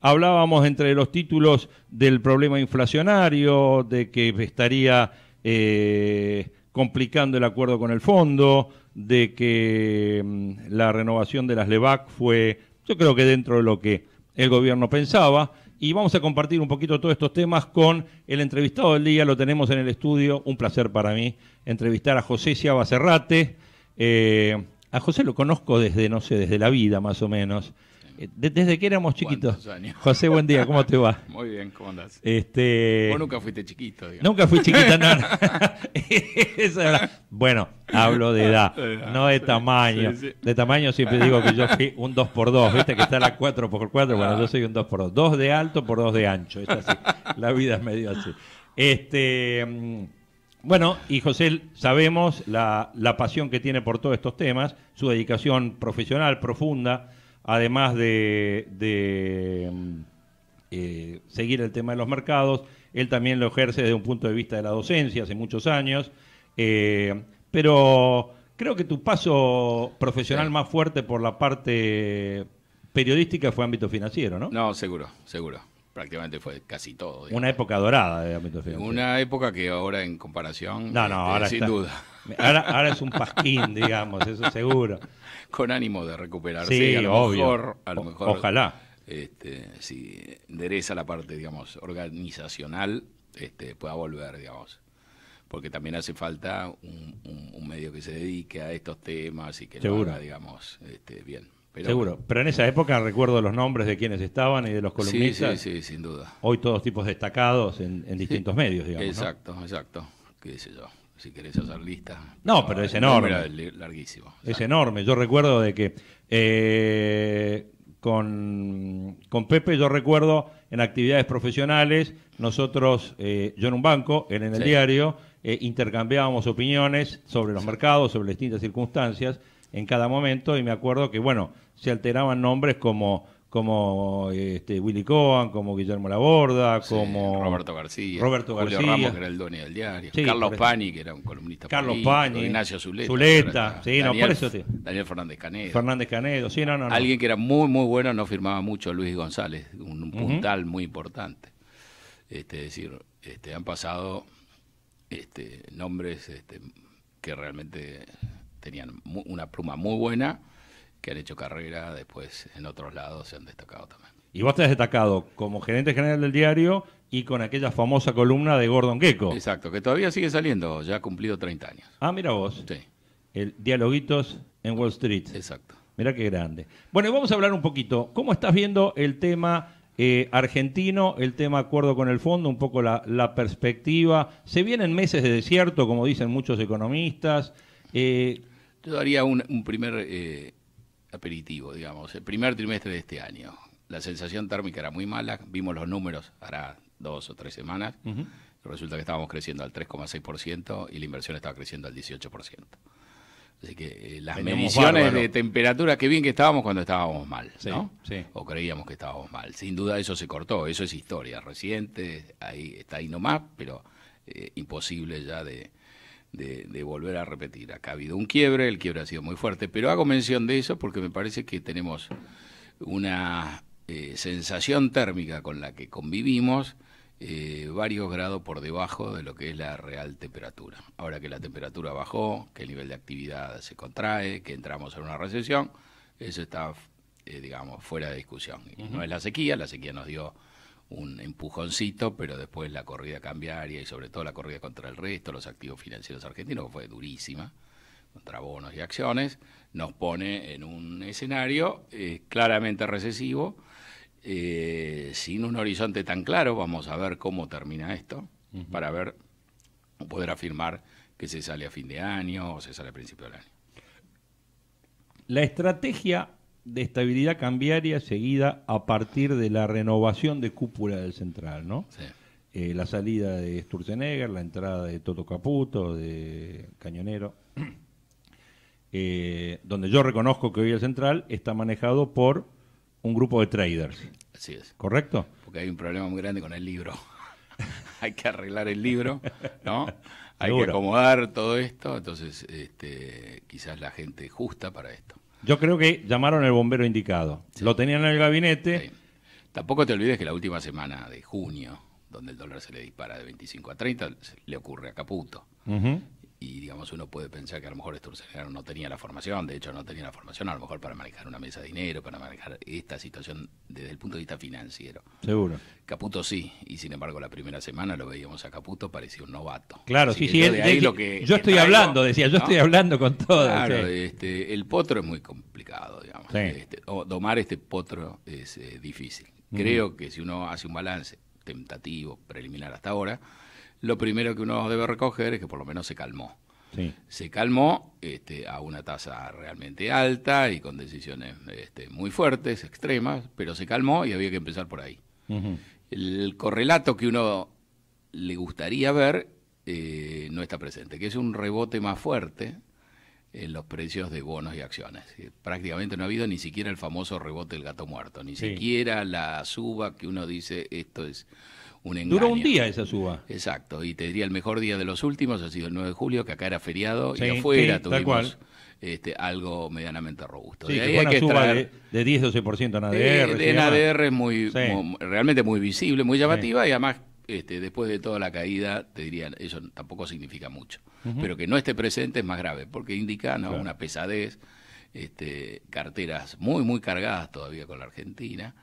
Hablábamos entre los títulos del problema inflacionario, de que estaría eh, complicando el acuerdo con el fondo, de que mm, la renovación de las LEVAC fue, yo creo que dentro de lo que el gobierno pensaba. Y vamos a compartir un poquito todos estos temas con el entrevistado del día, lo tenemos en el estudio, un placer para mí entrevistar a José Ciaba Cerrate. Eh, a José lo conozco desde, no sé, desde la vida más o menos. Eh, desde que éramos chiquitos. José, buen día, ¿cómo te va? Muy bien, ¿cómo andás? Este... Vos nunca fuiste chiquito, digamos. Nunca fui chiquita. no. no. bueno, hablo de edad, no de tamaño. De tamaño siempre digo que yo fui un 2x2, ¿viste? Que está la 4x4, bueno, yo ah. soy un 2x2. 2 de alto por 2 de ancho, es así. La vida es medio así. Este. Mm, bueno, y José, sabemos la, la pasión que tiene por todos estos temas, su dedicación profesional profunda, además de, mm, eh, seguir el tema de los mercados, él también lo ejerce desde un punto de vista de la docencia hace muchos años, eh, pero creo que tu paso profesional más fuerte por la parte periodística fue ámbito financiero, ¿no? No, seguro, seguro. Prácticamente fue casi todo. Una época dorada de ámbito financiero. Una época que ahora en comparación, no, no, este, ahora sin duda Ahora, es un pasquín, digamos, eso seguro. Con ánimo de recuperarse. Sí, a lo obvio. Mejor, ojalá. Este, si endereza la parte, digamos, organizacional, este, pueda volver, digamos. Porque también hace falta un, medio que se dedique a estos temas y que digamos, este, bien. Seguro, pero en esa época recuerdo los nombres de quienes estaban y de los columnistas. Sí, sí, sin duda. Hoy todos tipos destacados en, distintos medios, digamos. Exacto, exacto. Qué sé yo si querés hacer lista. No, pero es enorme. larguísimo. Es enorme. Yo recuerdo de que eh, con, Pepe, yo recuerdo en actividades profesionales, nosotros, eh, yo en un banco, él en el diario, eh, intercambiábamos opiniones sobre los mercados, sobre distintas circunstancias en cada momento, y me acuerdo que, bueno, se alteraban nombres como como este, Willy Cohen, como Guillermo Laborda, como Roberto García, Roberto García. Ramos, que era el dueño del diario, Carlos Pani, que era un columnista Carlos Pani, Ignacio Zuleta, Daniel, Fernández Canedo. Fernández Canedo, Alguien que era muy, muy bueno, no firmaba mucho, Luis González, un, puntal muy importante. Este, es decir, este, han pasado este, nombres este, que realmente tenían una pluma muy buena que han hecho carrera después en otros lados se han destacado también. Y vos te has destacado como gerente general del diario y con aquella famosa columna de Gordon Gecko. Exacto, que todavía sigue saliendo, ya ha cumplido 30 años. Ah, mira vos. Sí. El Dialoguitos en Wall Street. Exacto. Mira qué grande. Bueno, vamos a hablar un poquito. ¿Cómo estás viendo el tema eh, argentino, el tema acuerdo con el fondo, un poco la, perspectiva? Se vienen meses de desierto, como dicen muchos economistas. Eh, Yo daría un, primer eh, aperitivo, digamos, el primer trimestre de este año. La sensación térmica era muy mala, vimos los números hará dos o tres semanas, resulta que estábamos creciendo al 3,6% y la inversión estaba creciendo al 18%. Así que eh, las mediciones de temperatura, qué bien que estábamos cuando estábamos mal, ¿no? O creíamos que estábamos mal. Sin duda eso se cortó, eso es historia reciente, ahí está ahí nomás, pero eh, imposible ya de, de, volver a repetir. Acá ha habido un quiebre, el quiebre ha sido muy fuerte, pero hago mención de eso porque me parece que tenemos una eh, sensación térmica con la que convivimos eh, varios grados por debajo de lo que es la real temperatura. Ahora que la temperatura bajó, que el nivel de actividad se contrae, que entramos en una recesión, eso está, eh, digamos, fuera de discusión. No es la sequía, la sequía nos dio un empujoncito, pero después la corrida cambiaria y sobre todo la corrida contra el resto, los activos financieros argentinos, que fue durísima, contra bonos y acciones, nos pone en un escenario eh, claramente recesivo, eh, sin un horizonte tan claro, vamos a ver cómo termina esto, para ver poder afirmar que se sale a fin de año o se sale a principio del año. La estrategia de estabilidad cambiaria seguida a partir de la renovación de cúpula del central, ¿no? Sí. Eh, la salida de Sturzenegger, la entrada de Toto Caputo, de Cañonero, eh, donde yo reconozco que hoy el central está manejado por un grupo de traders. Así es. ¿Correcto? Porque hay un problema muy grande con el libro. hay que arreglar el libro, ¿no? Hay que acomodar todo esto, entonces este, quizás la gente justa para esto. Yo creo que llamaron al bombero indicado. Lo tenían en el gabinete. Tampoco te olvides que la última semana de junio, donde el dólar se le dispara de 25 a 30, le ocurre a Caputo y digamos uno puede pensar que a lo mejor Sturzenegger no tenía la formación, de hecho no tenía la formación a lo mejor para manejar una mesa de dinero, para manejar esta situación desde el punto de vista financiero. Seguro. Caputo sí, y sin embargo la primera semana lo veíamos a Caputo, parecía un novato. Claro, sí, sí, yo, lo que yo estoy hablando, decía, yo estoy hablando con todo. Claro, este, el potro es muy complicado, digamos. Este, domar este potro es eh, difícil. Creo que si uno hace un balance tentativo, preliminar hasta ahora, lo primero que uno debe recoger es que por lo menos se calmó. Se calmó este, a una tasa realmente alta y con decisiones este, muy fuertes, extremas, pero se calmó y había que empezar por ahí. El correlato que uno le gustaría ver eh, no está presente, que es un rebote más fuerte en los precios de bonos y acciones. Eh, prácticamente no ha habido ni siquiera el famoso rebote del gato muerto, ni siquiera la suba que uno dice esto es Duró un día esa suba. Exacto, y te diría el mejor día de los últimos ha sido el 9 de julio, que acá era feriado y afuera tuvimos Este, algo medianamente robusto. Sí, de que hay que suba de, 10-12% en ADR. Eh, en ADR es muy, realmente muy visible, muy llamativa y además este, después de toda la caída, te diría, eso tampoco significa mucho. Pero que no esté presente es más grave, porque indica una pesadez, este, carteras muy, muy cargadas todavía con la Argentina.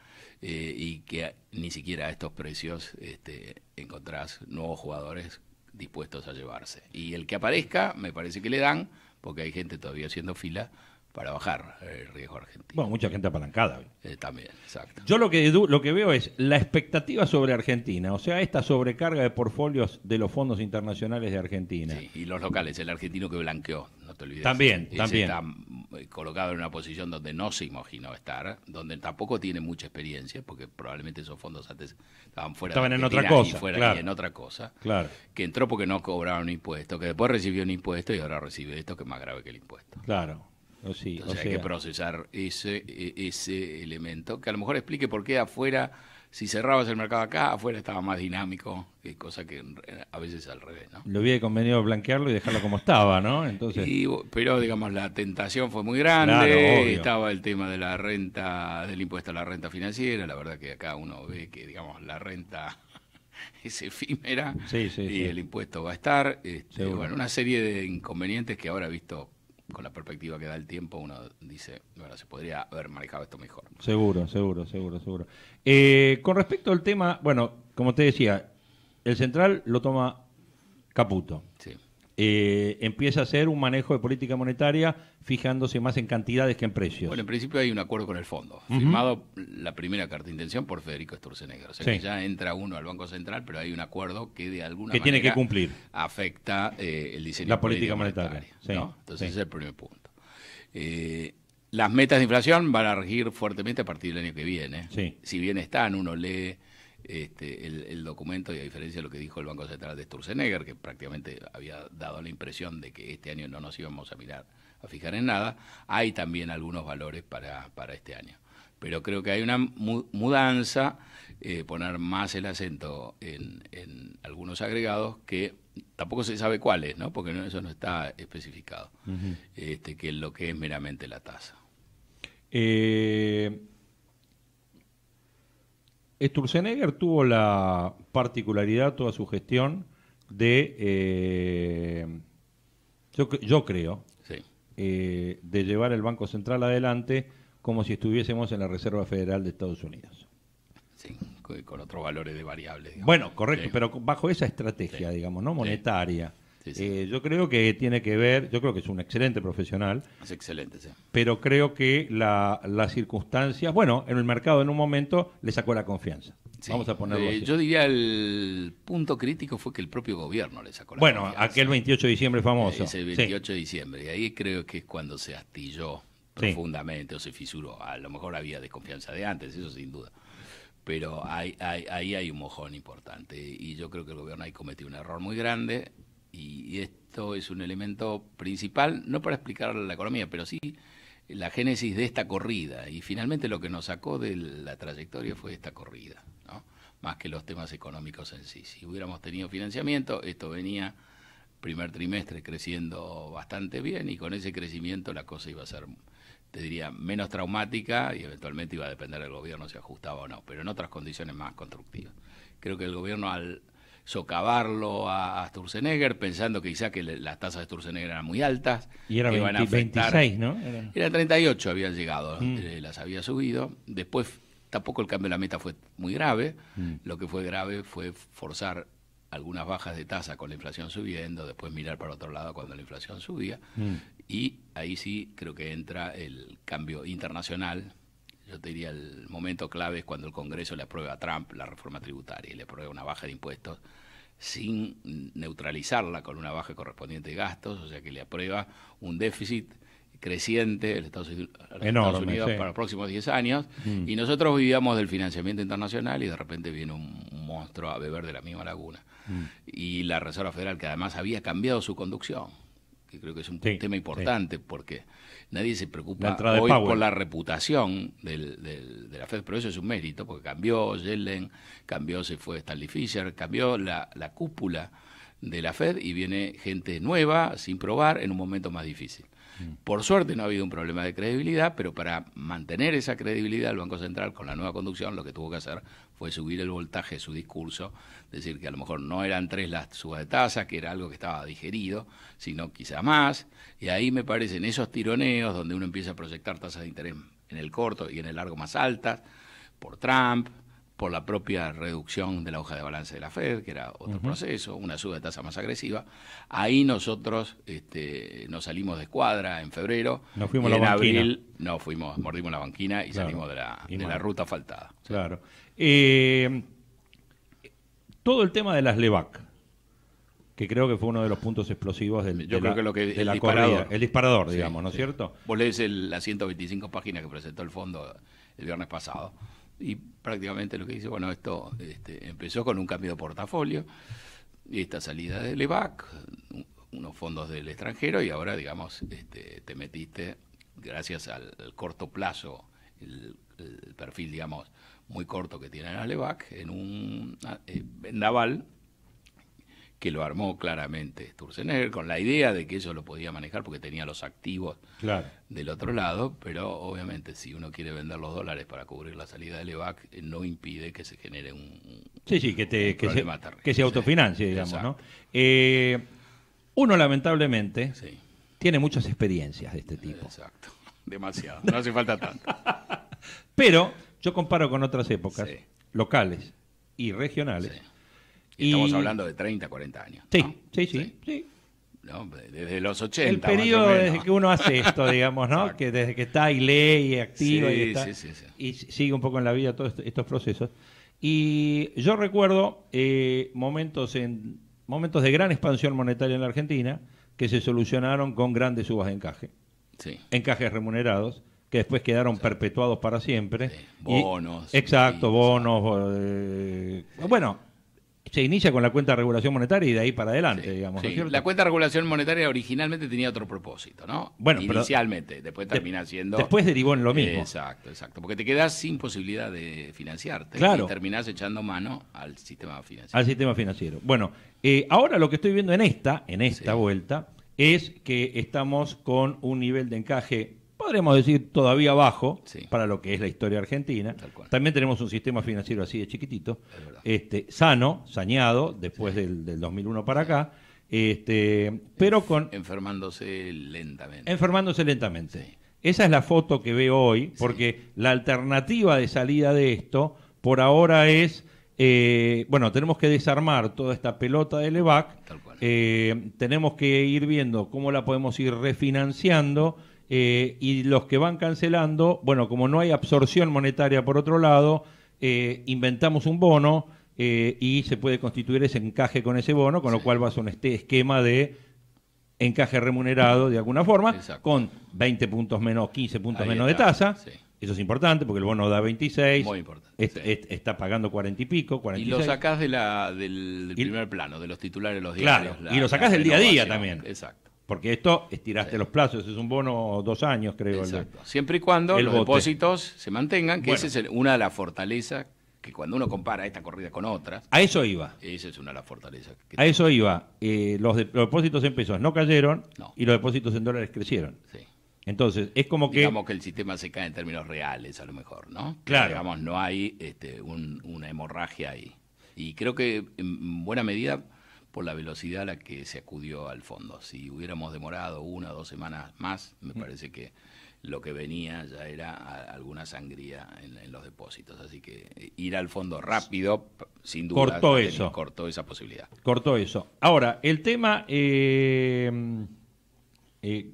Eh, y que ni siquiera a estos precios este, encontrás nuevos jugadores dispuestos a llevarse. Y el que aparezca, me parece que le dan, porque hay gente todavía haciendo fila para bajar el riesgo argentino. Bueno, mucha gente apalancada. Eh, también, exacto. Yo lo que, lo que veo es la expectativa sobre Argentina, o sea, esta sobrecarga de portfolios de los fondos internacionales de Argentina. Sí, y los locales, el argentino que blanqueó, no te olvides. También, también. Está eh, colocado en una posición donde no se imaginó estar, donde tampoco tiene mucha experiencia, porque probablemente esos fondos antes estaban fuera estaban en otra cosa, fuera claro. en otra cosa. Claro. Que entró porque no cobraron impuesto, que después recibió un impuesto y ahora recibe esto que es más grave que el impuesto. Claro sí, hay que procesar ese, e, ese elemento, que a lo mejor explique por qué afuera, si cerrabas el mercado acá, afuera estaba más dinámico, cosa que a veces al revés. ¿no? Lo hubiera convenido blanquearlo y dejarlo como estaba, ¿no? Entonces... pero digamos, la tentación fue muy grande, estaba el tema de la renta, del impuesto a la renta financiera, la verdad que acá uno ve que, digamos, la renta es efímera y el impuesto va a estar. Este, bueno, una serie de inconvenientes que ahora he visto con la perspectiva que da el tiempo, uno dice, bueno, se podría haber manejado esto mejor. Seguro, seguro, seguro, seguro. Eh, con respecto al tema, bueno, como te decía, el central lo toma Caputo. Sí. Eh, empieza a hacer un manejo de política monetaria fijándose más en cantidades que en precios. Bueno, en principio hay un acuerdo con el fondo, firmado la primera carta de intención por Federico Sturzenegger. O sea que ya entra uno al Banco Central, pero hay un acuerdo que de alguna manera afecta eh, el diseño de la política, monetaria. Entonces ese es el primer punto. Eh, las metas de inflación van a regir fuertemente a partir del año que viene. Si bien están, uno lee este, el, documento y a diferencia de lo que dijo el Banco Central de Sturzenegger, que prácticamente había dado la impresión de que este año no nos íbamos a mirar, a fijar en nada, hay también algunos valores para, este año. Pero creo que hay una mudanza, eh, poner más el acento en, algunos agregados que tampoco se sabe cuáles, ¿no? porque eso no está especificado, este, que es lo que es meramente la tasa. Eh... Sturzenegger tuvo la particularidad toda su gestión de, eh, yo, creo, eh, de llevar el Banco Central adelante como si estuviésemos en la Reserva Federal de Estados Unidos. Sí, con otros valores de variables. Bueno, correcto, pero bajo esa estrategia, digamos, no monetaria eh, yo creo que tiene que ver, yo creo que es un excelente profesional. Es excelente, sí. Pero creo que las circunstancias, bueno, en el mercado en un momento le sacó la confianza. Vamos a ponerlo eh, Yo diría el punto crítico fue que el propio gobierno le sacó la confianza. Bueno, aquel 28 de diciembre famoso. Ese 28 de diciembre, y ahí creo que es cuando se astilló profundamente o se fisuró. A lo mejor había desconfianza de antes, eso sin duda pero ahí hay, hay, hay, un mojón importante y yo creo que el gobierno ahí cometió un error muy grande y esto es un elemento principal, no para explicar la economía, pero sí la génesis de esta corrida. Y finalmente lo que nos sacó de la trayectoria fue esta corrida, ¿no? más que los temas económicos en sí. Si hubiéramos tenido financiamiento, esto venía primer trimestre creciendo bastante bien y con ese crecimiento la cosa iba a ser, te diría, menos traumática y eventualmente iba a depender del gobierno si ajustaba o no, pero en otras condiciones más constructivas. Creo que el gobierno al socavarlo a, a Sturzenegger, pensando que quizá que las tasas de Sturzenegger eran muy altas. Y eran 26, ¿no? Era... Eran 38, habían llegado, mm. eh, las había subido. Después tampoco el cambio de la meta fue muy grave. Mm. Lo que fue grave fue forzar algunas bajas de tasa con la inflación subiendo, después mirar para otro lado cuando la inflación subía. Mm. Y ahí sí creo que entra el cambio internacional yo te diría, el momento clave es cuando el Congreso le aprueba a Trump la reforma tributaria y le aprueba una baja de impuestos sin neutralizarla con una baja correspondiente de gastos, o sea que le aprueba un déficit creciente de Estados Unidos, para los próximos 10 años, mm. y nosotros vivíamos del financiamiento internacional y de repente viene un, monstruo a beber de la misma laguna. Mm. Y la Reserva Federal, que además había cambiado su conducción, que creo que es un tema importante porque Nadie se preocupa hoy por la reputación del, de la Fed, pero eso es un mérito, porque cambió Yellen, cambió, se fue Stanley Fisher, cambió la, la cúpula de la Fed y viene gente nueva, sin probar, en un momento más difícil. Por suerte no ha habido un problema de credibilidad, pero para mantener esa credibilidad el Banco Central con la nueva conducción lo que tuvo que hacer fue subir el voltaje de su discurso, decir que a lo mejor no eran tres las subas de tasa, que era algo que estaba digerido, sino quizá más. Y ahí me parecen esos tironeos donde uno empieza a proyectar tasas de interés en el corto y en el largo más altas, por Trump, por la propia reducción de la hoja de balance de la Fed, que era otro proceso, una suba de tasa más agresiva. Ahí nosotros este, nos salimos de escuadra en febrero. Nos fuimos en abril no fuimos, mordimos la banquina y salimos de la, de la ruta faltada. Claro. Eh, todo el tema de las LEVAC, que creo que fue uno de los puntos explosivos del, Yo creo que lo el disparador. digamos, ¿no es cierto? Vos lees las 125 páginas que presentó el fondo el viernes pasado y prácticamente lo que dice, bueno, esto este, empezó con un cambio de portafolio, esta salida de levac unos fondos del extranjero y ahora, digamos, este, te metiste, gracias al, corto plazo, el, perfil, digamos, muy corto que tiene la LEVAC, en un vendaval, ah, eh, que lo armó claramente Sturzenegger con la idea de que eso lo podía manejar porque tenía los activos del otro lado, pero obviamente si uno quiere vender los dólares para cubrir la salida del EVAC, eh, no impide que se genere un, sí, sí, que, se, que autofinancie, digamos. ¿no? Eh, uno lamentablemente tiene muchas experiencias de este tipo. Exacto, demasiado, no hace falta tanto. pero yo comparo con otras épocas locales y regionales Estamos hablando de 30, 40 años. Sí, sí, sí, desde los 80. El periodo desde que uno hace esto, digamos, ¿no? que desde que está y lee y activa y, y, sigue un poco en la vida todos estos procesos. Y yo recuerdo eh, momentos, en, momentos de gran expansión monetaria en la Argentina que se solucionaron con grandes subas de encaje. Encajes remunerados que después quedaron perpetuados para siempre. bonos. exacto, bonos. Eh, bueno, se inicia con la cuenta de regulación monetaria y de ahí para adelante, digamos. la cuenta de regulación monetaria originalmente tenía otro propósito, ¿no? Bueno, inicialmente, después termina siendo. Después derivó en lo mismo. Exacto, exacto. Porque te quedas sin posibilidad de financiarte. Claro. Y terminás echando mano al sistema financiero. Al sistema financiero. Bueno, eh, ahora lo que estoy viendo en esta, en esta vuelta, es que estamos con un nivel de encaje podríamos decir todavía bajo para lo que es la historia argentina. También tenemos un sistema financiero así de chiquitito, este, sano, sañado, después del, 2001 para acá, este, pero con... Enfermándose lentamente. Enfermándose lentamente. Esa es la foto que veo hoy, porque la alternativa de salida de esto por ahora es... Eh, bueno, tenemos que desarmar toda esta pelota de EVAC, eh, tenemos que ir viendo cómo la podemos ir refinanciando, eh, y los que van cancelando, bueno, como no hay absorción monetaria por otro lado, eh, inventamos un bono eh, y se puede constituir ese encaje con ese bono, con lo cual va a un este esquema de encaje remunerado de alguna forma, con 20 puntos menos, 15 puntos menos de tasa. Eso es importante porque el bono da 26. está pagando 40 y pico, 46. Y lo sacás de la, del, primer plano, de los titulares los diarios. y lo sacás del día a día también. Exacto. Porque esto estiraste los plazos, es un bono dos años, creo. Exacto. Siempre y cuando los depósitos se mantengan, que esa es una de las fortalezas que cuando uno compara esta corrida con otras. A eso iba. Esa es una de las fortalezas. a eso iba. Eh, los, depósitos en pesos no cayeron y los depósitos en dólares crecieron. Sí. Entonces, es como que. Digamos que el sistema se cae en términos reales, a lo mejor, ¿no? Claro. Digamos, no hay este, una hemorragia ahí. Y creo que en buena medida por la velocidad a la que se acudió al fondo. Si hubiéramos demorado una o dos semanas más, me mm. parece que lo que venía ya era alguna sangría en, los depósitos. Así que eh, ir al fondo rápido, sin duda, cortó, eso. cortó esa posibilidad. Cortó eso. Ahora, el tema eh, eh,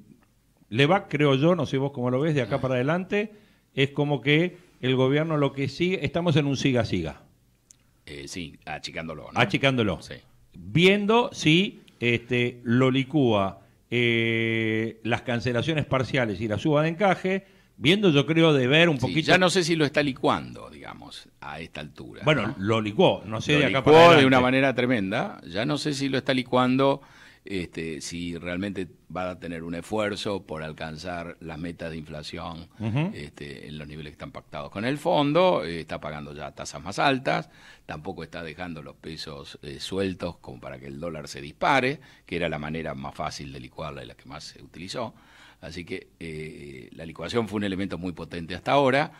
le va, creo yo, no sé vos cómo lo ves, de acá ah. para adelante, es como que el gobierno lo que sigue, estamos en un siga-siga. sí, achicándolo. ¿no? Achicándolo. Sí viendo si este, lo licúa eh, las cancelaciones parciales y la suba de encaje, viendo yo creo de ver un poquito... Ya no sé si lo está licuando, digamos, a esta altura. Bueno, lo licuó, no sé de acá de una manera tremenda, ya no sé si lo está licuando este, si realmente va a tener un esfuerzo por alcanzar las metas de inflación este, en los niveles que están pactados con el fondo, eh, está pagando ya tasas más altas, tampoco está dejando los pesos eh, sueltos como para que el dólar se dispare, que era la manera más fácil de licuarla y la que más se utilizó. Así que eh, la licuación fue un elemento muy potente hasta ahora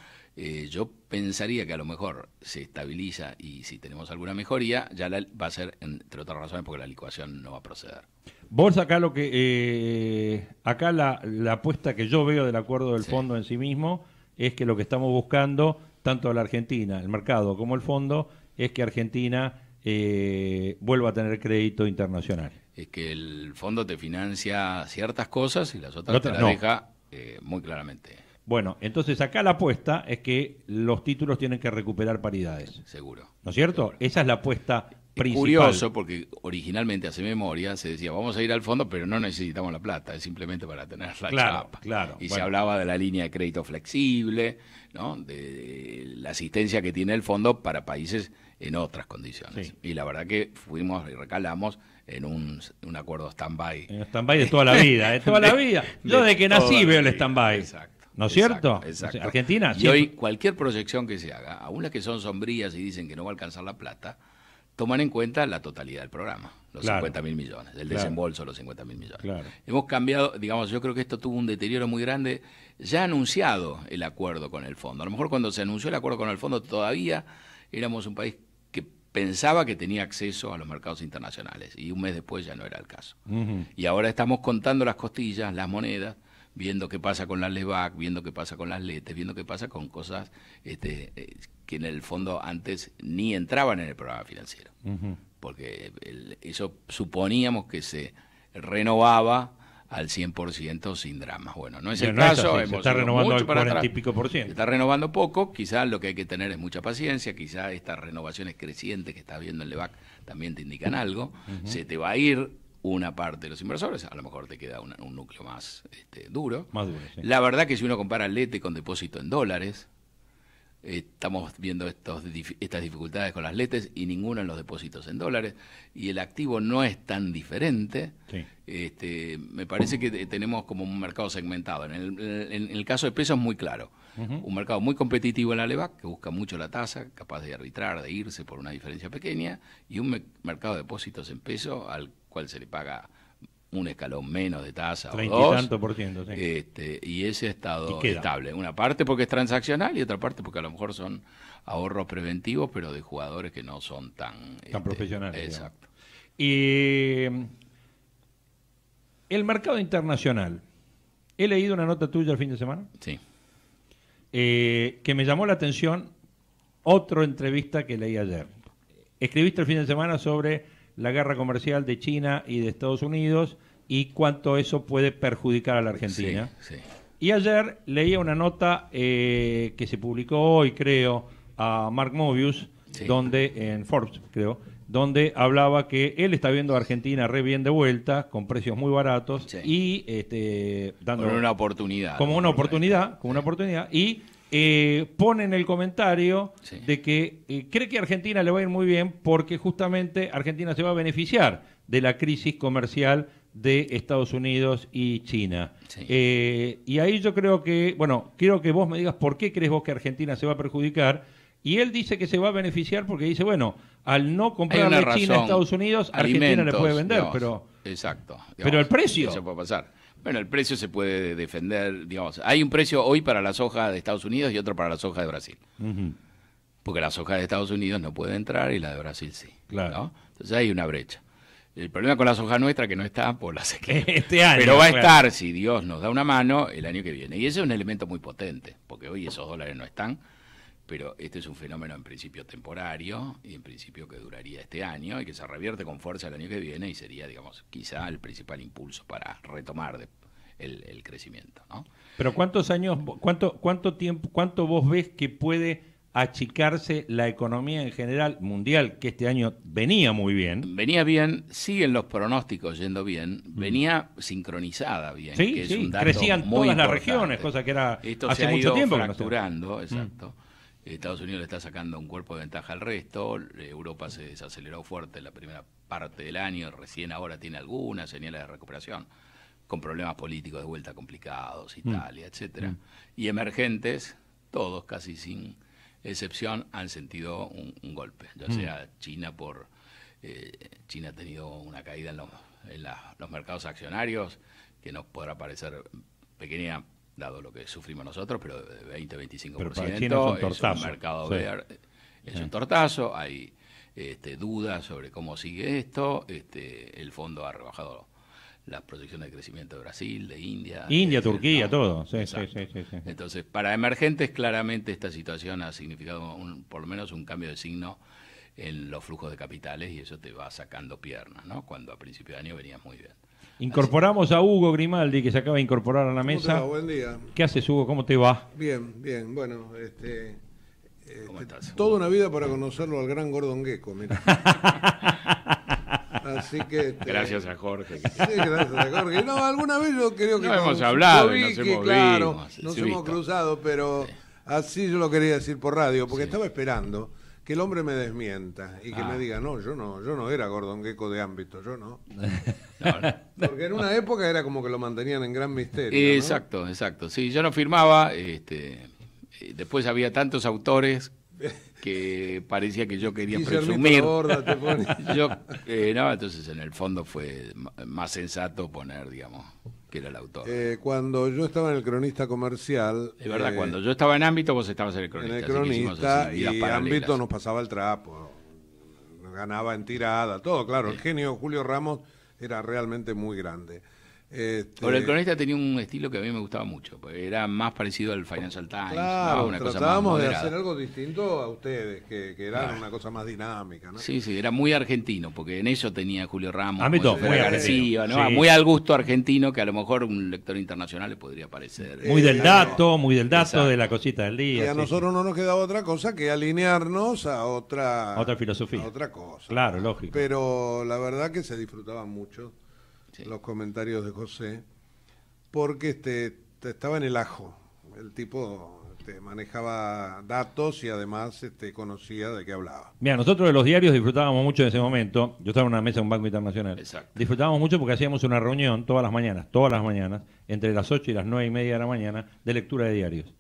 eh, yo pensaría que a lo mejor se estabiliza y si tenemos alguna mejoría, ya va a ser, entre otras razones, porque la licuación no va a proceder. Vos acá lo que eh, acá la, apuesta que yo veo del acuerdo del fondo en sí mismo es que lo que estamos buscando, tanto la Argentina, el mercado como el fondo, es que Argentina eh, vuelva a tener crédito internacional. Es que el fondo te financia ciertas cosas y las otras, te las deja muy claramente. Bueno, entonces acá la apuesta es que los títulos tienen que recuperar paridades. Seguro. ¿No es cierto? Esa es la apuesta principal. curioso, porque originalmente hace memoria se decía, vamos a ir al fondo, pero no necesitamos la plata, es simplemente para tener la claro, y se hablaba de la línea de crédito flexible, ¿no? de la asistencia que tiene el fondo para países en otras condiciones. Y la verdad que fuimos y recalamos en un, acuerdo stand-by. En stand-by de toda la vida, de toda la vida. Yo de, que nací veo el stand-by. Exacto. ¿No es cierto? Argentina. Y hoy cualquier proyección que se haga, aún las que son sombrías y dicen que no va a alcanzar la plata, toman en cuenta la totalidad del programa, los 50 mil millones, el desembolso de los 50 mil millones. Hemos cambiado, digamos, yo creo que esto tuvo un deterioro muy grande, ya anunciado el acuerdo con el fondo. A lo mejor cuando se anunció el acuerdo con el fondo todavía éramos un país que pensaba que tenía acceso a los mercados internacionales y un mes después ya no era el caso. Y ahora estamos contando las costillas, las monedas, viendo qué pasa con las LEVAC, viendo qué pasa con las LETES, viendo qué pasa con cosas este, eh, que en el fondo antes ni entraban en el programa financiero. Porque eso suponíamos que se renovaba al 100% sin dramas. Bueno, no es el caso. se está renovando al y pico por ciento. Se está renovando poco. Quizás lo que hay que tener es mucha paciencia. Quizás estas renovaciones crecientes que está viendo en LEVAC también te indican algo. Se te va a ir una parte de los inversores, a lo mejor te queda un núcleo más este, duro. Más La verdad que si uno compara LETE con depósito en dólares, eh, estamos viendo estos, estas dificultades con las LETES y ninguna en los depósitos en dólares, y el activo no es tan diferente. Este, me parece que tenemos como un mercado segmentado. En el, caso de pesos muy claro. Un mercado muy competitivo en la LEVAC, que busca mucho la tasa, capaz de arbitrar, de irse por una diferencia pequeña, y un mercado de depósitos en peso al cual se le paga un escalón menos de tasa. 30 y tanto por ciento, sí. Este, y ese estado estable. Una parte porque es transaccional y otra parte porque a lo mejor son ahorros preventivos, pero de jugadores que no son tan... Este, profesionales. Exacto. Y em, el mercado internacional. ¿He leído una nota tuya el fin de semana? Sí. Eh, que me llamó la atención otra entrevista que leí ayer. Escribiste el fin de semana sobre la guerra comercial de China y de Estados Unidos y cuánto eso puede perjudicar a la Argentina. Y ayer leía una nota eh, que se publicó hoy, creo, a Mark Mobius, donde en Forbes, creo, donde hablaba que él está viendo a Argentina re bien de vuelta, con precios muy baratos y este, dando como una oportunidad, como una oportunidad, como una oportunidad y eh, pone en el comentario de que eh, cree que Argentina le va a ir muy bien porque justamente Argentina se va a beneficiar de la crisis comercial de Estados Unidos y China. Eh, y ahí yo creo que, bueno, quiero que vos me digas por qué crees vos que Argentina se va a perjudicar. Y él dice que se va a beneficiar porque dice, bueno, al no comprar China a Estados Unidos, Argentina le puede vender, pero. Exacto. pero el precio. Eso puede pasar. Bueno, el precio se puede defender, digamos. Hay un precio hoy para la soja de Estados Unidos y otro para la soja de Brasil. Porque la soja de Estados Unidos no puede entrar y la de Brasil sí. Claro. ¿no? Entonces hay una brecha. El problema con la soja nuestra que no está por la sequía. Este año, Pero va a estar, si Dios nos da una mano, el año que viene. Y ese es un elemento muy potente, porque hoy esos dólares no están pero este es un fenómeno en principio temporario y en principio que duraría este año y que se revierte con fuerza el año que viene y sería, digamos, quizá el principal impulso para retomar el, crecimiento. Pero ¿cuántos años, cuánto, cuánto tiempo, cuánto vos ves que puede achicarse la economía en general mundial, que este año venía muy bien. Venía bien, siguen los pronósticos yendo bien, mm. venía sincronizada bien. que Es un dato crecían todas las regiones, cosa que era hace mucho tiempo. Fracturando, mm. exacto. Estados Unidos le está sacando un cuerpo de ventaja al resto, Europa se desaceleró fuerte en la primera parte del año, recién ahora tiene algunas señales de recuperación, con problemas políticos de vuelta complicados, mm. Italia, etcétera. Mm. Y emergentes, todos casi sin excepción, han sentido un, golpe, ya mm. sea China por... Eh, China ha tenido una caída en los, los mercados accionarios, que nos podrá parecer pequeña dado lo que sufrimos nosotros, pero 20, 25%. Pero para es un mercado es un tortazo, hay este, dudas sobre cómo sigue esto, este, el fondo ha rebajado las proyecciones de crecimiento de Brasil, de India. India, Turquía, todo. Sí, Entonces, para emergentes, claramente esta situación ha significado un, por lo menos un cambio de signo en los flujos de capitales y eso te va sacando piernas, ¿no? Cuando a principio de año venías muy bien. Incorporamos a Hugo Grimaldi, que se acaba de incorporar a la mesa. Hola, Buen día. ¿Qué haces, Hugo? ¿Cómo te va? Bien, bien. Bueno, este, este ¿Cómo estás, toda una vida para conocerlo al gran Gordon Gecko, mira. Así que. Este, gracias a Jorge. Sí, gracias a Jorge. No, alguna vez yo creo que. No, hemos hablado, y nos hemos visto, claro, nos hemos cruzado, pero así yo lo quería decir por radio, porque estaba esperando que el hombre me desmienta y que me ah. diga, no, yo no, yo no era Gordon Gecko de ámbito, yo no. Porque en una época era como que lo mantenían en gran misterio. Exacto, exacto. Sí, yo no firmaba, este, eh, después había tantos autores que parecía que yo quería presumir. yo, eh, no, entonces en el fondo fue más sensato poner, digamos, que era el autor. Eh, cuando yo estaba en el cronista comercial. Es verdad, eh, cuando yo estaba en ámbito, vos estabas en el cronista. En el cronista y ámbito nos pasaba el trapo. Nos ganaba en tirada, todo, claro. El genio Julio Ramos era realmente muy grande. Este... Pero el cronista tenía un estilo que a mí me gustaba mucho, pues, era más parecido al Financial Times. Claro, tratábamos de hacer algo distinto a ustedes, que, era una cosa más dinámica. Sí, sí, era muy argentino, porque en eso tenía Julio Ramos, muy ¿no? muy al gusto argentino, que a lo mejor un lector internacional le podría parecer. Eh, muy del dato, muy del dato, de la cosita del día. Y a nosotros no nos quedaba otra cosa que alinearnos a otra, otra filosofía. A otra cosa. Claro, lógico. Pero la verdad que se disfrutaba mucho los comentarios de José, porque este, estaba en el ajo. El tipo te este, manejaba datos y además este, conocía de qué hablaba. Mira, nosotros de los diarios disfrutábamos mucho en ese momento. Yo estaba en una mesa en un banco internacional. Disfrutábamos mucho porque hacíamos una reunión todas las mañanas, todas las mañanas, entre las 8 y las 9 y media de la mañana, de lectura de diarios.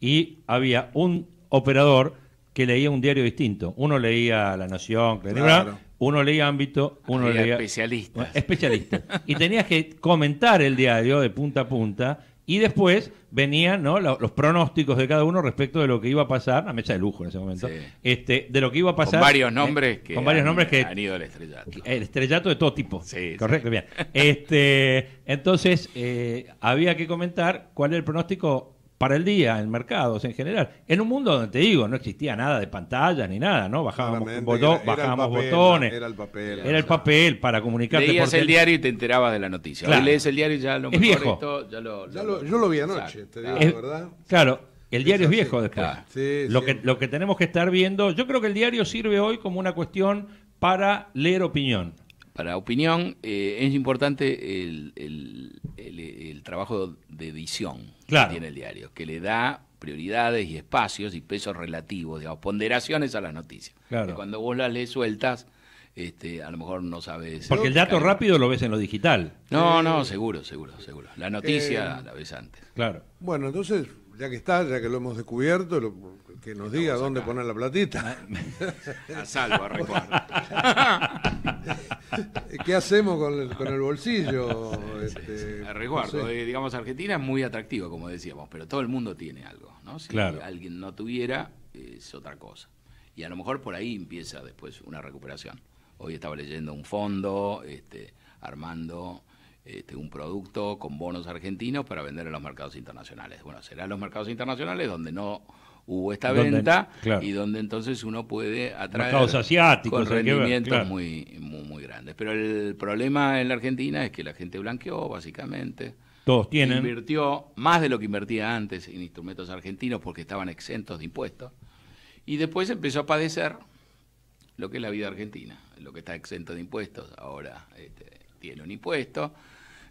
Y había un operador que leía un diario distinto. Uno leía La Nación, claro uno leía ámbito, uno leía... Especialista. Especialista. y tenías que comentar el diario de punta a punta y después venían los pronósticos de cada uno respecto de lo que iba a pasar, la mesa de lujo en ese momento, este, de lo que iba a pasar. Con varios nombres, eh, que, con varios nombres que han ido al estrellato. El estrellato de todo tipo. Sí, Correcto, bien. Este, entonces, eh, había que comentar cuál era el pronóstico para el día en mercados en general. En un mundo donde te digo, no existía nada de pantalla ni nada, ¿no? Bajábamos, botones. Era el papel. Era el papel para comunicarte. Leías el diario y te enterabas de la noticia. Claro. lees el diario y ya lo es viejo. ya lo, yo lo vi anoche, te verdad. Claro, el diario es viejo después. lo, que, lo que tenemos que estar viendo, yo creo que el diario sirve hoy como una cuestión para leer opinión para opinión, eh, es importante el, trabajo de edición que tiene el diario, que le da prioridades y espacios y pesos relativos, digamos, ponderaciones a las noticias. Claro. cuando vos las lees sueltas, este, a lo mejor no sabes. Porque el dato rápido lo ves en lo digital. No, no, seguro, seguro, seguro. La noticia eh, la ves antes. Claro. Bueno, entonces, ya que está, ya que lo hemos descubierto, que nos diga dónde poner la platita. A salvo, a ¿Qué hacemos con el, con el bolsillo? A este, resguardo, digamos, Argentina es muy atractiva, como decíamos, pero todo el mundo tiene algo, ¿no? Si alguien no tuviera, es otra cosa. Y a lo mejor por ahí empieza después una recuperación. Hoy estaba leyendo un fondo, este, armando este, un producto con bonos argentinos para vender en los mercados internacionales. Bueno, será en los mercados internacionales donde no hubo esta venta y donde entonces uno puede atraer asiáticos con rendimientos muy, muy, grandes. Pero el problema en la Argentina es que la gente blanqueó básicamente. Todos tienen. Invirtió más de lo que invertía antes en instrumentos argentinos porque estaban exentos de impuestos. Y después empezó a padecer lo que es la vida argentina, lo que está exento de impuestos. Ahora este, tiene un impuesto,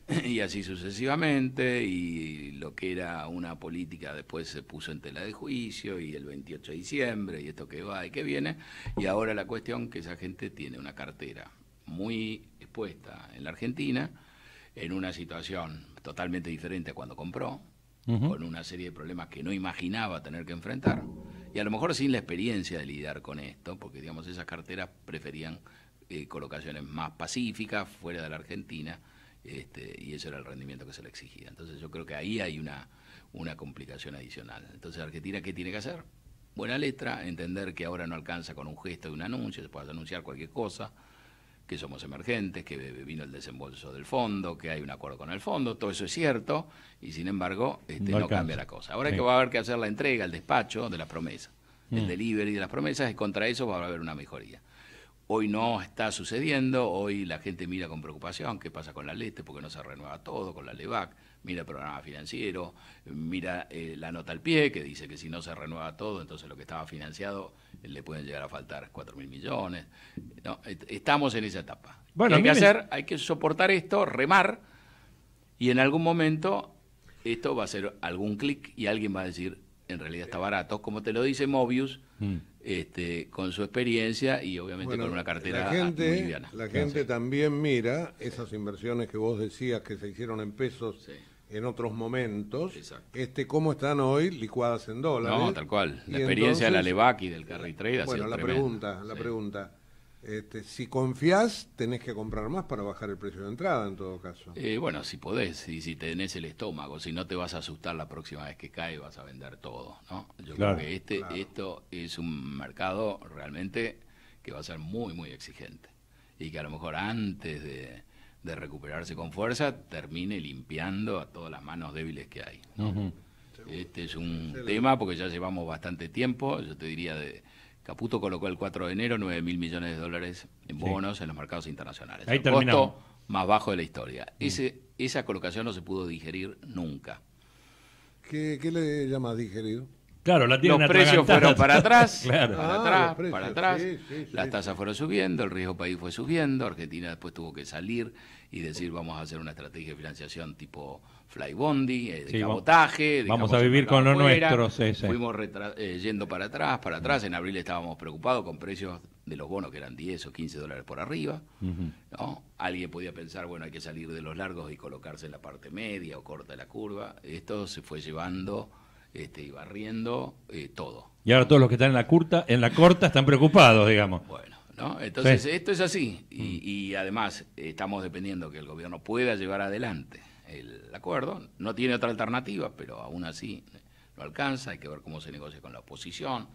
y así sucesivamente, y lo que era una política después se puso en tela de juicio, y el 28 de diciembre, y esto que va y que viene, y ahora la cuestión que esa gente tiene una cartera muy expuesta en la Argentina, en una situación totalmente diferente a cuando compró, con una serie de problemas que no imaginaba tener que enfrentar, y a lo mejor sin la experiencia de lidiar con esto, porque digamos esas carteras preferían eh, colocaciones más pacíficas, fuera de la Argentina, este, y eso era el rendimiento que se le exigía. Entonces yo creo que ahí hay una, complicación adicional. Entonces Argentina, ¿qué tiene que hacer? Buena letra, entender que ahora no alcanza con un gesto de un anuncio, se puede anunciar cualquier cosa, que somos emergentes, que vino el desembolso del fondo, que hay un acuerdo con el fondo, todo eso es cierto, y sin embargo este, no, cambia la cosa. Ahora que va a haber que hacer la entrega, el despacho de las promesas, el mm. delivery de las promesas, y contra eso va a haber una mejoría. Hoy no está sucediendo, hoy la gente mira con preocupación qué pasa con la LESTE, porque no se renueva todo, con la LEVAC, mira el programa financiero, mira eh, la nota al pie que dice que si no se renueva todo, entonces lo que estaba financiado eh, le pueden llegar a faltar 4 mil millones. No, estamos en esa etapa. Bueno, hay que Hay que soportar esto, remar, y en algún momento esto va a ser algún clic y alguien va a decir, en realidad está barato, como te lo dice Mobius, mm. este, con su experiencia y obviamente con una cartera la gente, La gente también mira esas inversiones que vos decías que se hicieron en pesos. en otros momentos, este cómo están hoy licuadas en dólares. No, tal cual. La experiencia de la Levaki, del Carry Trade. Bueno, la pregunta, la pregunta. Este, si confías, tenés que comprar más para bajar el precio de entrada, en todo caso. Eh, bueno, si podés, y si tenés el estómago, si no te vas a asustar la próxima vez que cae, vas a vender todo, ¿no? Yo creo que este, esto es un mercado realmente que va a ser muy, muy exigente. Y que a lo mejor antes de, recuperarse con fuerza, termine limpiando a todas las manos débiles que hay. Este es un tema porque ya llevamos bastante tiempo, yo te diría de Caputo colocó el 4 de enero 9 mil millones de dólares en bonos en los mercados internacionales. Ahí el más bajo de la historia. Mm. esa colocación no se pudo digerir nunca. ¿Qué, le llama digerido? Claro, la Los precios fueron para atrás, claro. para, ah, atrás las tasas fueron subiendo, el riesgo país fue subiendo, Argentina después tuvo que salir y decir vamos a hacer una estrategia de financiación tipo flybondi, eh, de cabotaje. vamos a vivir con lo nuestro, Fuimos eh, yendo para atrás, para atrás. En abril estábamos preocupados con precios de los bonos que eran 10 o 15 dólares por arriba. ¿no? Alguien podía pensar, bueno, hay que salir de los largos y colocarse en la parte media o corta de la curva. Esto se fue llevando este, y barriendo eh, todo. Y ahora todos los que están en la curta, en la corta están preocupados, digamos. Bueno, ¿no? Entonces esto es así. Y, mm. y además estamos dependiendo que el gobierno pueda llevar adelante el acuerdo. No tiene otra alternativa, pero aún así eh, lo alcanza. Hay que ver cómo se negocia con la oposición.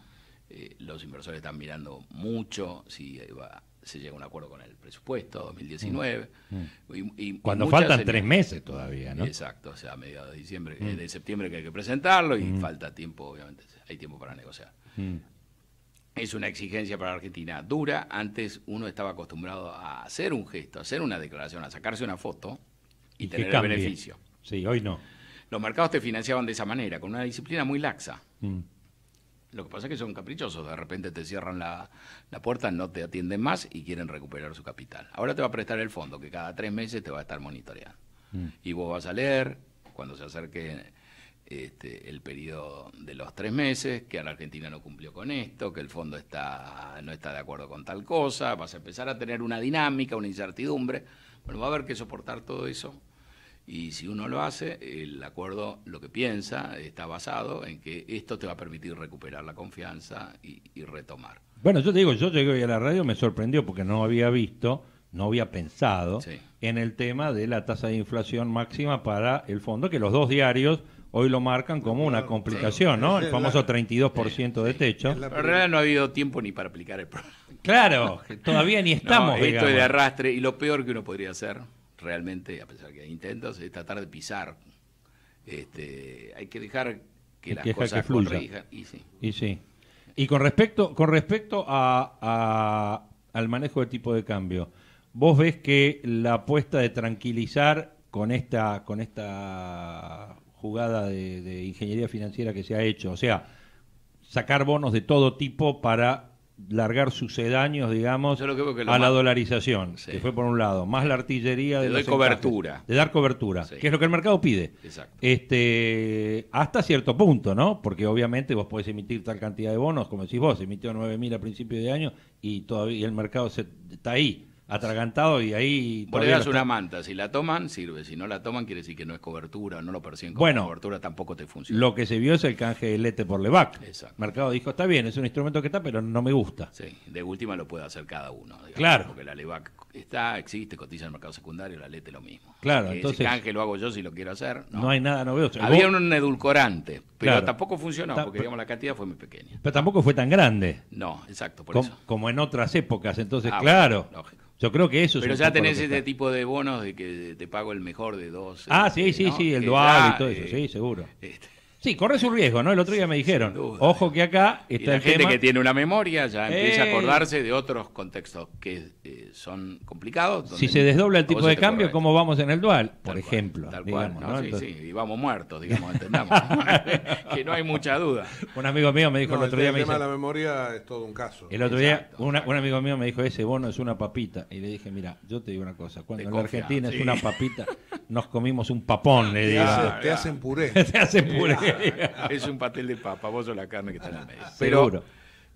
Eh, los inversores están mirando mucho si eh, se llega a un acuerdo con el presupuesto 2019. Mm, mm. Y, Cuando faltan tres meses todavía, ¿no? Exacto, o sea, a mediados de diciembre, mm. de septiembre que hay que presentarlo y falta tiempo, obviamente, hay tiempo para negociar. Es una exigencia para la Argentina dura. Antes uno estaba acostumbrado a hacer un gesto, a hacer una declaración, a sacarse una foto y, tener el beneficio. Sí, hoy no. Los mercados te financiaban de esa manera, con una disciplina muy laxa. Mm. Lo que pasa es que son caprichosos, de repente te cierran la, puerta, no te atienden más y quieren recuperar su capital. Ahora te va a prestar el fondo, que cada tres meses te va a estar monitoreando. Mm. Y vos vas a leer, cuando se acerque este, el periodo de los tres meses, que la Argentina no cumplió con esto, que el fondo está, no está de acuerdo con tal cosa, vas a empezar a tener una dinámica, una incertidumbre. Bueno, va a haber que soportar todo eso y si uno lo hace, el acuerdo lo que piensa está basado en que esto te va a permitir recuperar la confianza y, retomar. Bueno, yo te digo, yo llegué hoy a la radio, me sorprendió porque no había visto, no había pensado en el tema de la tasa de inflación máxima para el fondo, que los dos diarios hoy lo marcan como una complicación, ¿no? El famoso 32% de techo. En realidad no ha habido tiempo ni para aplicar el programa. Claro, todavía ni estamos. esto es de arrastre y lo peor que uno podría hacer realmente, a pesar que hay intentos, es tratar de pisar. Este, hay que dejar que las cosas fluyan. Y sí. Y, sí. y con respecto, con respecto a, al manejo de tipo de cambio, vos ves que la apuesta de tranquilizar con esta, con esta jugada de, de ingeniería financiera que se ha hecho, o sea, sacar bonos de todo tipo para largar sucedáneos, digamos, a la dolarización, que fue por un lado, más la artillería de, de cobertura. de dar cobertura, que es lo que el mercado pide. Este, hasta cierto punto, ¿no? Porque obviamente vos podés emitir tal cantidad de bonos, como decís vos, emitió 9.000 a principios de año y todavía el mercado está ahí atragantado y ahí... eso es una manta, si la toman sirve, si no la toman quiere decir que no es cobertura, no lo perciben como bueno, cobertura, tampoco te funciona. Lo que se vio es el canje de Lete por Levac. Exacto. Mercado dijo, está bien, es un instrumento que está, pero no me gusta. Sí, de última lo puede hacer cada uno. claro. Porque la Levac está, existe, cotiza en el mercado secundario, la Lete lo mismo. Claro, entonces... Ese canje lo hago yo si lo quiero hacer. No, no hay nada novedoso. Había un edulcorante, pero tampoco funcionó, porque digamos la cantidad fue muy pequeña. Pero tampoco fue tan grande. No, exacto, por eso. Como en otras épocas, entonces, ah, claro. Yo creo que eso Pero ya tenés ese tipo de bonos de que te pago el mejor de dos. Ah, sí, eh, sí, sí, el dual y todo eso, eh, sí, seguro. Este, Sí, corres un riesgo, ¿no? El otro día me dijeron, ojo que acá está y la gente que tiene una memoria ya empieza a acordarse de otros contextos que eh, son complicados. Si se desdobla el tipo de cambio, ¿cómo vamos en el dual? Por ejemplo. Tal cual, ¿no? Sí, sí, y vamos muertos, digamos, entendamos. que no hay mucha duda. Un amigo mío me dijo el otro día... El tema de la memoria es todo un caso. El otro día un amigo mío me dijo, ese bono es una papita. Y le dije, mira, yo te digo una cosa, cuando en la Argentina es una papita, nos comimos un papón, le digo. Te, hacen puré. te hacen puré. Es un pastel de papa, vos sos la carne que está en el medio. Pero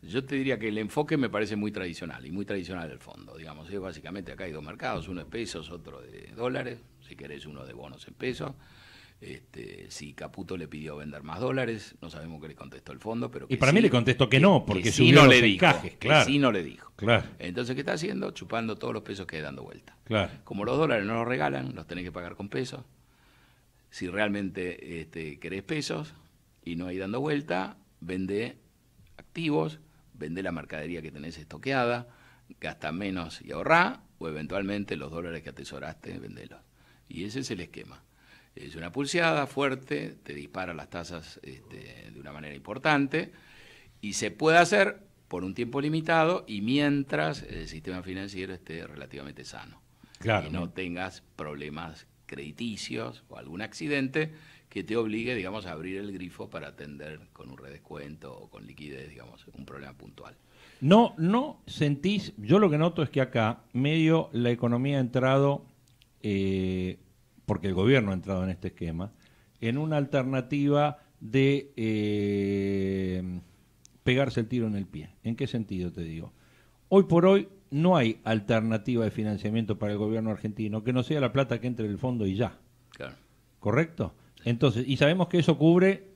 yo te diría que el enfoque me parece muy tradicional y muy tradicional el fondo. Digamos, básicamente acá hay dos mercados, uno de pesos, otro de dólares. Si querés, uno de bonos en pesos. Este, si Caputo le pidió vender más dólares, no sabemos qué le contestó el fondo, pero y para mí le contestó que, no, porque si no le dijo, Que sí no le dijo. Entonces, ¿qué está haciendo? Chupando todos los pesos que hay dando vuelta. Claro. Como los dólares no los regalan, los tenés que pagar con pesos. Si realmente este, querés pesos y no hay dando vuelta, vende activos, vende la mercadería que tenés estoqueada, gasta menos y ahorrá, o eventualmente los dólares que atesoraste, vendelos. Y ese es el esquema. Es una pulseada fuerte, te dispara las tasas este, de una manera importante y se puede hacer por un tiempo limitado y mientras el sistema financiero esté relativamente sano. Claro. Y no tengas problemas crediticios o algún accidente que te obligue, digamos, a abrir el grifo para atender con un redescuento o con liquidez, digamos, un problema puntual. No, no sentís, yo lo que noto es que acá medio la economía ha entrado, eh, porque el gobierno ha entrado en este esquema, en una alternativa de eh, pegarse el tiro en el pie. ¿En qué sentido te digo? Hoy por hoy no hay alternativa de financiamiento para el gobierno argentino que no sea la plata que entre el fondo y ya. ¿Correcto? Entonces, y sabemos que eso cubre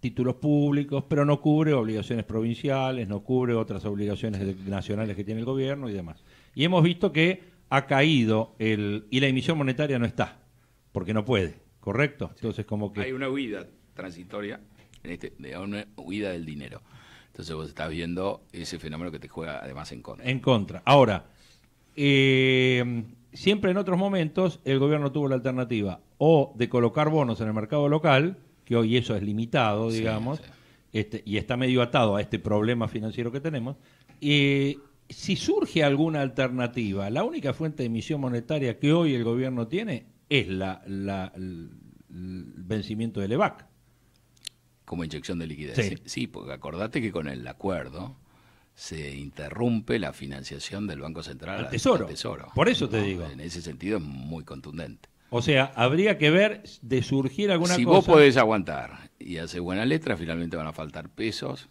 títulos públicos, pero no cubre obligaciones provinciales, no cubre otras obligaciones nacionales que tiene el gobierno y demás. Y hemos visto que ha caído el y la emisión monetaria no está, porque no puede, ¿correcto? Entonces, como que hay una huida transitoria en este, de una huida del dinero. Entonces vos estás viendo ese fenómeno que te juega además en contra. En contra. Ahora, eh, siempre en otros momentos el gobierno tuvo la alternativa o de colocar bonos en el mercado local, que hoy eso es limitado, digamos, este, y está medio atado a este problema financiero que tenemos. Eh, si surge alguna alternativa, la única fuente de emisión monetaria que hoy el gobierno tiene es el vencimiento del EVAC. Como inyección de liquidez. Sí, porque acordate que con el acuerdo se interrumpe la financiación del Banco Central al Tesoro. Por eso te digo. En ese sentido es muy contundente. O sea, habría que ver de surgir alguna cosa. Si vos podés aguantar y haces buena letra, finalmente van a faltar pesos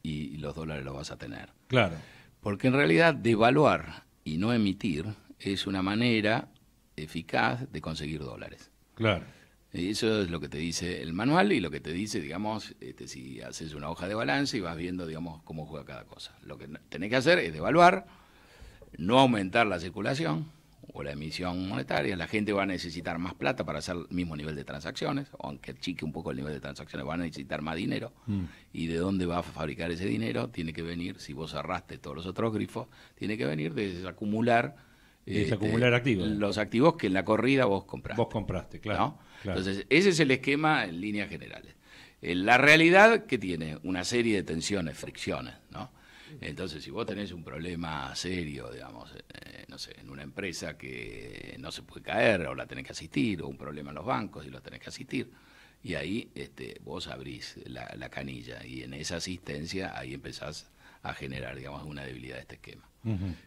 y los dólares los vas a tener. Claro. Porque en realidad devaluar y no emitir es una manera eficaz de conseguir dólares. Claro. Eso es lo que te dice el manual y lo que te dice, digamos, este, si haces una hoja de balance y vas viendo, digamos, cómo juega cada cosa. Lo que tenés que hacer es devaluar, no aumentar la circulación o la emisión monetaria. La gente va a necesitar más plata para hacer el mismo nivel de transacciones, aunque chique un poco el nivel de transacciones, van a necesitar más dinero. Mm. ¿Y de dónde va a fabricar ese dinero? Tiene que venir, si vos cerraste todos los otros grifos, tiene que venir de acumular es este, acumular activos. Los activos que en la corrida vos compraste. Vos compraste, claro, Entonces, ese es el esquema en líneas generales. Eh, la realidad que tiene una serie de tensiones, fricciones, ¿no? Entonces, si vos tenés un problema serio, digamos, eh, no sé, en una empresa que no se puede caer o la tenés que asistir, o un problema en los bancos y lo tenés que asistir, y ahí este, vos abrís la, la canilla y en esa asistencia ahí empezás a generar, digamos, una debilidad de este esquema.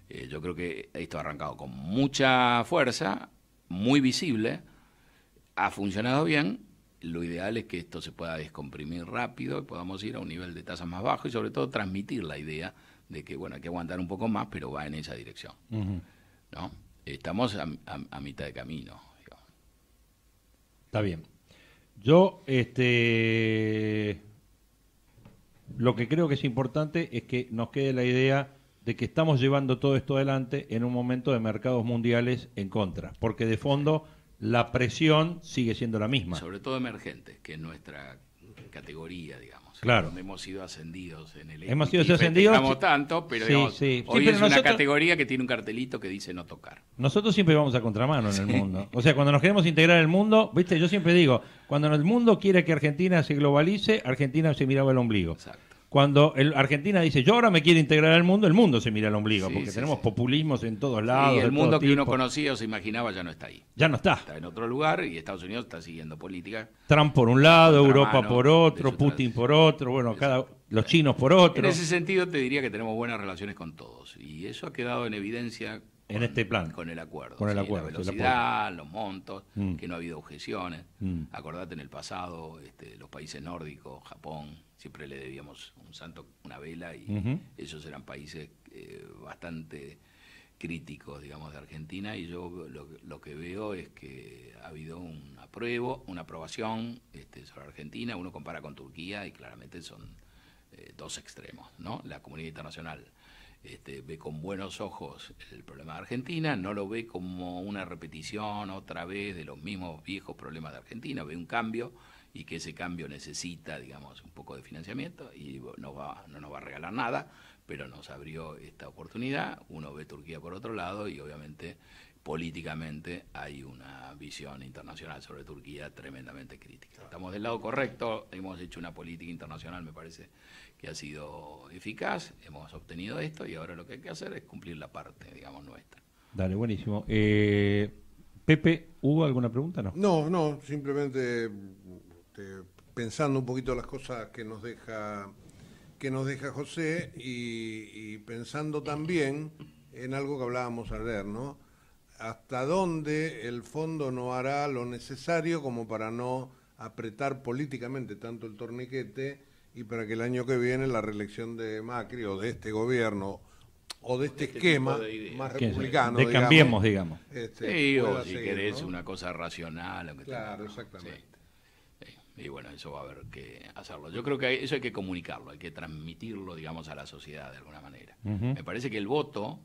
Eh, yo creo que esto ha arrancado con mucha fuerza, muy visible, ha funcionado bien. Lo ideal es que esto se pueda descomprimir rápido y podamos ir a un nivel de tasas más bajo y sobre todo transmitir la idea de que, bueno, hay que aguantar un poco más, pero va en esa dirección. ¿no? Estamos a, mitad de camino. Está bien. Yo, este lo que creo que es importante es que nos quede la idea de que estamos llevando todo esto adelante en un momento de mercados mundiales en contra, porque de fondo la presión sigue siendo la misma. Sobre todo emergente, que nuestra categoría, digamos. Claro. Donde hemos sido ascendidos en el Hemos sido ascendidos. tanto, pero sí, sí. hoy es una categoría que tiene un cartelito que dice no tocar. Nosotros siempre vamos a contramano en el mundo. O sea, cuando nos queremos integrar el mundo, viste, yo siempre digo, cuando el mundo quiere que Argentina se globalice, Argentina se miraba el ombligo. Exacto cuando el, Argentina dice, yo ahora me quiero integrar al mundo, el mundo se mira al ombligo, porque tenemos populismos en todos lados. el mundo que uno conocía o se imaginaba ya no está ahí. Ya no está. Está en otro lugar y Estados Unidos está siguiendo política. Trump por un lado, Europa por otro, Putin por otro, bueno, los chinos por otro. En ese sentido te diría que tenemos buenas relaciones con todos y eso ha quedado en evidencia con, en este plan. Con el acuerdo. Con el acuerdo. la velocidad, los montos, mm. que no ha habido objeciones. Mm. Acordate en el pasado, este, los países nórdicos, Japón, siempre le debíamos un santo, una vela, y esos ellos eran países eh, bastante críticos, digamos, de Argentina, y yo lo, que veo es que ha habido un apruebo, una aprobación este, sobre Argentina, uno compara con Turquía y claramente son eh, dos extremos, ¿no? La comunidad internacional este, ve con buenos ojos el problema de Argentina, no lo ve como una repetición otra vez de los mismos viejos problemas de Argentina, ve un cambio y que ese cambio necesita, digamos, un poco de financiamiento y no, no nos va a regalar nada, pero nos abrió esta oportunidad. Uno ve Turquía por otro lado y obviamente políticamente hay una visión internacional sobre Turquía tremendamente crítica. Estamos del lado correcto, hemos hecho una política internacional, me parece que ha sido eficaz, hemos obtenido esto y ahora lo que hay que hacer es cumplir la parte, digamos, nuestra. Dale, buenísimo. Eh, Pepe, ¿hubo alguna pregunta? No, no, no simplemente este, pensando un poquito las cosas que nos deja, que nos deja José y, pensando también en algo que hablábamos ayer, ¿no? Hasta dónde el fondo no hará lo necesario como para no apretar políticamente tanto el torniquete y para que el año que viene la reelección de Macri o de este gobierno o de este, este esquema más republicano. De cambiemos, digamos. Este, sí, o si querés una cosa racional. claro, exactamente. Y bueno, eso va a haber que hacerlo. Yo creo que eso hay que comunicarlo, hay que transmitirlo, digamos, a la sociedad de alguna manera. Me parece que el voto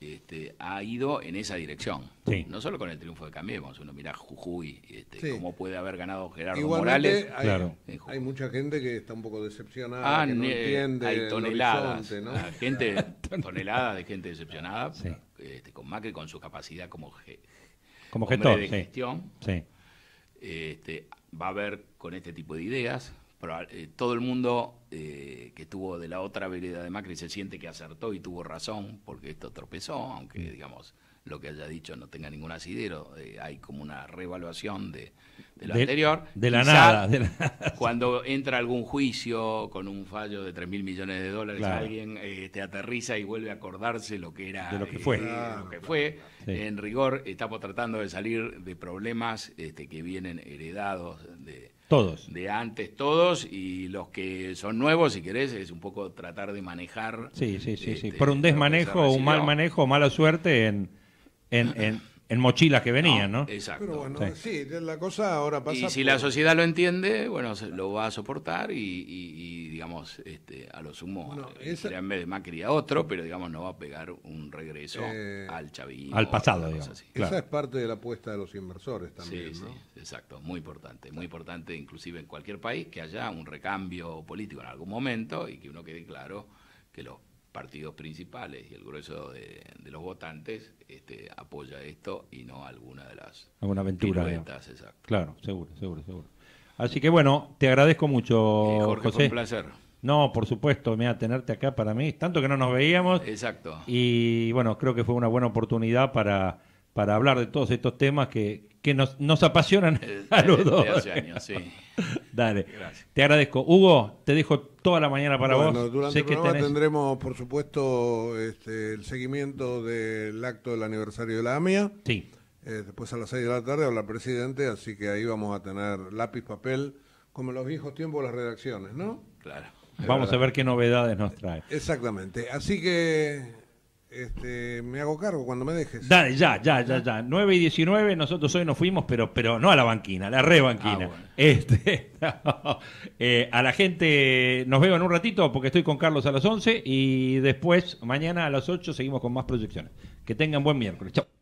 este, ha ido en esa dirección. No solo con el triunfo de Cambiemos, uno mira Jujuy, este, cómo puede haber ganado Gerardo Morales. Hay, claro. hay mucha gente que está un poco decepcionada, ah, que no eh, entiende. Hay toneladas, ah, gente, toneladas de gente decepcionada este, con Macri, con su capacidad como, como gestor de gestión. Este, va a ver con este tipo de ideas. Pero, eh, todo el mundo eh, que estuvo de la otra vereda de Macri se siente que acertó y tuvo razón porque esto tropezó, aunque mm. digamos lo que haya dicho no tenga ningún asidero, eh, hay como una reevaluación de, lo anterior. De la, nada, Cuando entra algún juicio con un fallo de 3 mil millones de dólares, alguien eh, te aterriza y vuelve a acordarse lo que era. De lo que eh, fue. En rigor, estamos tratando de salir de problemas este, que vienen heredados de. Todos. De antes todos y los que son nuevos, si querés, es un poco tratar de manejar. Sí, sí, sí. Este, Por un desmanejo, un mal manejo, mala suerte en, en, mochilas que venían, ¿no? Exacto. Pero bueno, sí. la cosa ahora pasa. Y si la sociedad lo entiende, bueno, se lo va a soportar y, digamos, este, a lo sumo, eh, en vez de Macri a otro, pero digamos, no va a pegar un regreso eh, al chavismo. Al pasado, digamos. Esa es parte de la apuesta de los inversores también, sí, Sí, exacto, muy importante, muy importante, inclusive en cualquier país, que haya un recambio político en algún momento y que uno quede claro que los partidos principales y el grueso de, los votantes este, apoya esto y no alguna de las alguna aventura exacto. claro seguro seguro seguro así que bueno te agradezco mucho eh, Jorge, fue un placer no, por supuesto, mira, tenerte acá para mí, tanto que no nos veíamos. Exacto. Y bueno, creo que fue una buena oportunidad para, para hablar de todos estos temas que, nos, nos apasionan eh, a los Hace años, sí. Dale, Gracias. te agradezco. Hugo, te dejo toda la mañana para bueno, vos. Durante el que tendremos, por supuesto, este, el seguimiento del acto del aniversario de la AMIA. Sí. Eh, después a las 6 de la tarde habla el presidente, así que ahí vamos a tener lápiz, papel, como en los viejos tiempos las redacciones, ¿no? Claro. Vamos a ver qué novedades nos trae. Exactamente. Así que este, me hago cargo cuando me dejes. Dale, ya, ya, ya, ya. 9 y 19, nosotros hoy nos fuimos, pero, pero no a la banquina, a la rebanquina. Ah, este, eh, a la gente, nos veo en un ratito porque estoy con Carlos a las 11 y después, mañana a las 8, seguimos con más proyecciones. Que tengan buen miércoles. Chao.